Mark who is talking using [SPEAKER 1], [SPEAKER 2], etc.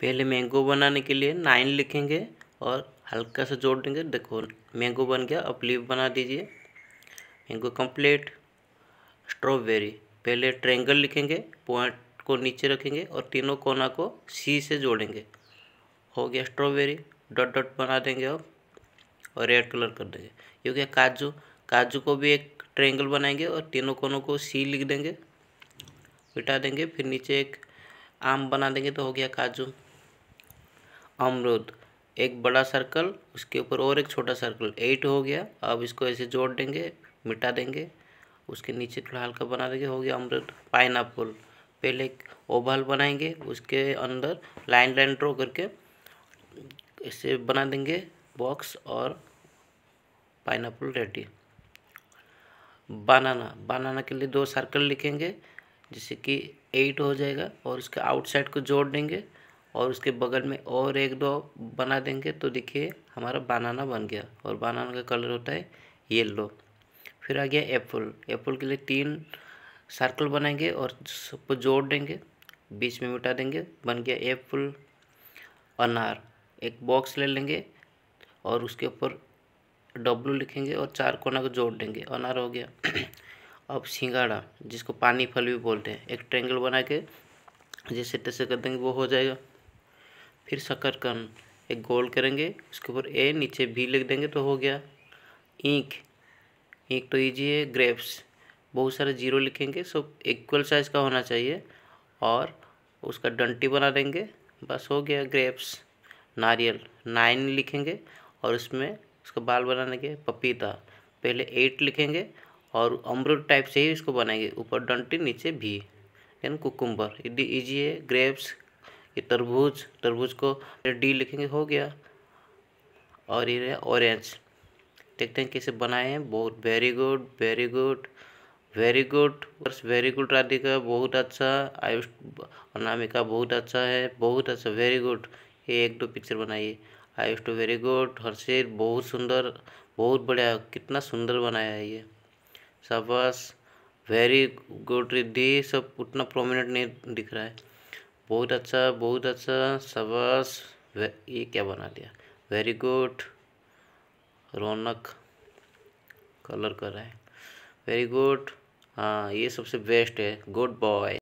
[SPEAKER 1] पहले मैंगो बनाने के लिए नाइन लिखेंगे और हल्का सा जोड़ देंगे देखो मैंगो बन गया अब लीव बना दीजिए मैंगो कंप्लीट स्ट्रॉबेरी पहले ट्रेंगल लिखेंगे पॉइंट को नीचे रखेंगे और तीनों कोना को सी से जोड़ेंगे हो गया स्ट्रॉबेरी डॉट डॉट बना देंगे अब और रेड कलर कर देंगे ये हो गया काजू काजू को भी एक ट्रेंगल बनाएंगे और तीनों कोनों को सी लिख देंगे मिटा देंगे फिर नीचे एक आम बना देंगे तो हो गया काजू अमरुद एक बड़ा सर्कल उसके ऊपर और एक छोटा सर्कल एट हो गया अब इसको ऐसे जोड़ देंगे मिटा देंगे उसके नीचे थोड़ा हल्का बना देंगे हो गया अमरुद पाइन पहले एक ओवल बनाएंगे उसके अंदर लाइन लाइन ड्रॉ करके इसे बना देंगे बॉक्स और पाइन रेडी बनाना बनाना के लिए दो सर्कल लिखेंगे जैसे कि एट हो जाएगा और उसके आउटसाइड को जोड़ देंगे और उसके बगल में और एक दो बना देंगे तो देखिए हमारा बनाना बन गया और बनाना का कलर होता है येल्लो फिर आ गया एप्पल एप्पल के लिए तीन सर्कल बनाएंगे और सबको जोड़ देंगे बीच में मिटा देंगे बन गया एप्पल अनार एक बॉक्स ले लेंगे और उसके ऊपर डब्लू लिखेंगे और चार कोना को जोड़ देंगे अनार हो गया अब सिंगाड़ा जिसको पानी फल भी बोलते हैं एक ट्रेंगल बना के जैसे तैसे कर देंगे वो हो जाएगा फिर शकरकन एक गोल करेंगे उसके ऊपर ए नीचे बी लिख देंगे तो हो गया इंक इंक तो ईजी है ग्रेप्स बहुत सारे जीरो लिखेंगे सब इक्वल साइज़ का होना चाहिए और उसका डंटी बना देंगे बस हो गया ग्रेप्स नारियल नाइन लिखेंगे और उसमें उसका बाल बनाने के पपीता पहले एट लिखेंगे और अमरूद टाइप से ही इसको बनाएंगे ऊपर डंटी नीचे भी यानी कुकुम्बर इजी है ग्रेप्स ये तरबूज तरबूज को डी लिखेंगे हो गया और ये ऑरेंज देखते हैं कैसे बनाए हैं बहुत very good very good very good very good Radhika बहुत अच्छा आयुष अनामिका बहुत अच्छा है बहुत अच्छा वेरी गुड ये एक दो पिक्चर बनाइए Ayush too very good Harshit बहुत सुंदर बहुत बढ़िया कितना सुंदर बनाया है ये शाबाश वेरी गुड रिद्धि सब उतना प्रोमिनेंट नहीं दिख रहा है बहुत अच्छा बहुत अच्छा शाबाश ये क्या बना दिया वेरी गुड रौनक कलर कर रहा है वेरी गुड हाँ ये सबसे बेस्ट है गुड बॉय